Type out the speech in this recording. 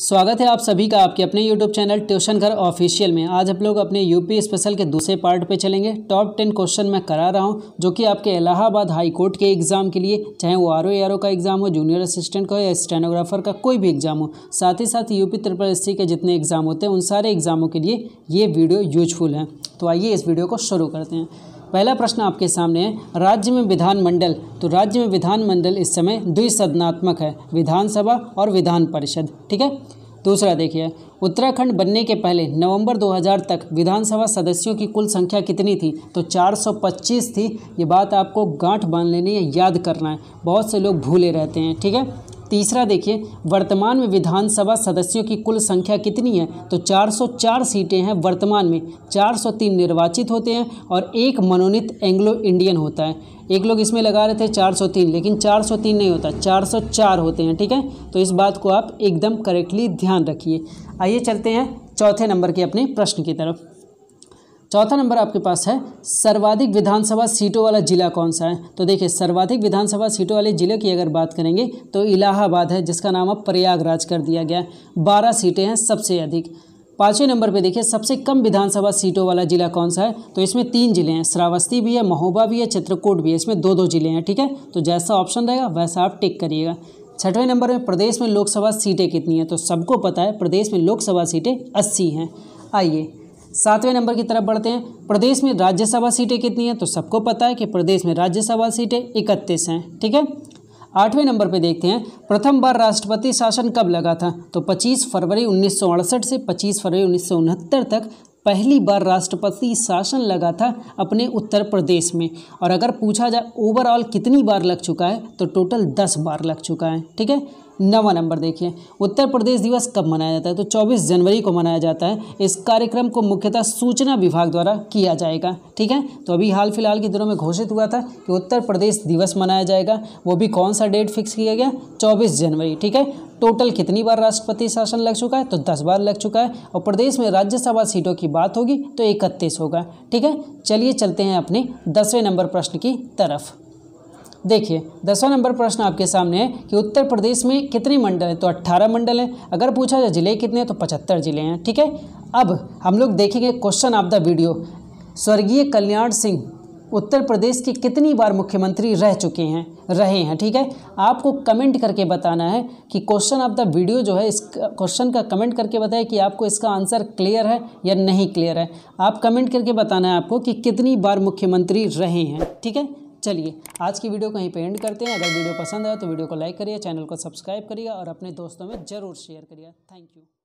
स्वागत है आप सभी का आपके अपने YouTube चैनल ट्यूशन घर ऑफिशियल में आज आप लोग अपने यूपी स्पेशल के दूसरे पार्ट पे चलेंगे टॉप टेन क्वेश्चन मैं करा रहा हूँ जो कि आपके इलाहाबाद हाई कोर्ट के एग्ज़ाम के लिए चाहे वो आर ओ आर ओ का एग्ज़ाम हो जूनियर असिस्टेंट का हो या स्टेनोग्राफर का कोई भी एग्ज़ाम हो साथ ही साथ यूपी ट्रिपल एस के जितने एग्ज़ाम होते हैं उन सारे एग्ज़ामों के लिए ये वीडियो यूजफुल है तो आइए इस वीडियो को शुरू करते हैं पहला प्रश्न आपके सामने है राज्य में विधानमंडल तो राज्य में विधानमंडल इस समय द्विसदनात्मक है विधानसभा और विधान परिषद ठीक है दूसरा देखिए उत्तराखंड बनने के पहले नवंबर 2000 तक विधानसभा सदस्यों की कुल संख्या कितनी थी तो 425 थी ये बात आपको गांठ बांध लेनी है याद करना है बहुत से लोग भूले रहते हैं ठीक है तीसरा देखिए वर्तमान में विधानसभा सदस्यों की कुल संख्या कितनी है तो 404 सीटें हैं वर्तमान में 403 निर्वाचित होते हैं और एक मनोनीत एंग्लो इंडियन होता है एक लोग इसमें लगा रहे थे 403 लेकिन 403 नहीं होता 404 होते हैं ठीक है तो इस बात को आप एकदम करेक्टली ध्यान रखिए आइए चलते हैं चौथे नंबर के अपने प्रश्न की तरफ चौथा नंबर आपके पास है सर्वाधिक विधानसभा सीटों वाला जिला कौन सा है तो देखिए सर्वाधिक विधानसभा सीटों वाले जिले की अगर बात करेंगे तो इलाहाबाद है जिसका नाम अब प्रयागराज कर दिया गया है बारह सीटें हैं सबसे अधिक पाँचवें नंबर पे देखिए सबसे कम विधानसभा सीटों वाला जिला कौन सा है तो इसमें तीन जिले हैं श्रावस्ती भी है महोबा भी है चित्रकूट भी है इसमें दो दो जिले हैं ठीक है तो जैसा ऑप्शन रहेगा वैसा आप टिक करिएगा छठवें नंबर में प्रदेश में लोकसभा सीटें कितनी हैं तो सबको पता है प्रदेश में लोकसभा सीटें अस्सी हैं आइए सातवें नंबर की तरफ बढ़ते हैं प्रदेश में राज्यसभा सीटें कितनी हैं तो सबको पता है कि प्रदेश में राज्यसभा सीटें इकतीस हैं ठीक है आठवें नंबर पे देखते हैं प्रथम बार राष्ट्रपति शासन कब लगा था तो 25 फरवरी उन्नीस से 25 फरवरी उन्नीस तक पहली बार राष्ट्रपति शासन लगा था अपने उत्तर प्रदेश में और अगर पूछा जाए ओवरऑल कितनी बार लग चुका है तो टोटल दस बार लग चुका है ठीक है नवा नंबर देखिए उत्तर प्रदेश दिवस कब मनाया जाता है तो 24 जनवरी को मनाया जाता है इस कार्यक्रम को मुख्यतः सूचना विभाग द्वारा किया जाएगा ठीक है तो अभी हाल फिलहाल के दिनों में घोषित हुआ था कि उत्तर प्रदेश दिवस मनाया जाएगा वो भी कौन सा डेट फिक्स किया गया चौबीस जनवरी ठीक है टोटल कितनी बार राष्ट्रपति शासन लग चुका है तो दस बार लग चुका है और प्रदेश में राज्यसभा सीटों की बात होगी तो इकतीस होगा ठीक है चलिए चलते हैं अपने दसवें नंबर प्रश्न की तरफ देखिए दसवां नंबर प्रश्न आपके सामने है कि उत्तर प्रदेश में कितने मंडल हैं तो अट्ठारह मंडल हैं अगर पूछा जाए जिले कितने हैं तो पचहत्तर जिले हैं ठीक है अब हम लोग देखेंगे क्वेश्चन ऑफ द वीडियो स्वर्गीय कल्याण सिंह उत्तर प्रदेश के कितनी बार मुख्यमंत्री रह चुके हैं रहे हैं ठीक है आपको कमेंट करके बताना है कि क्वेश्चन ऑफ द वीडियो जो है इस क्वेश्चन का कमेंट करके बताएं कि आपको इसका आंसर क्लियर है या नहीं क्लियर है आप कमेंट करके बताना है आपको कि कितनी बार मुख्यमंत्री रहे हैं ठीक है चलिए आज की वीडियो को यहीं पर एंड करते हैं अगर वीडियो पसंद आए तो वीडियो को लाइक करिए चैनल को सब्सक्राइब करिए और अपने दोस्तों में ज़रूर शेयर करिए थैंक यू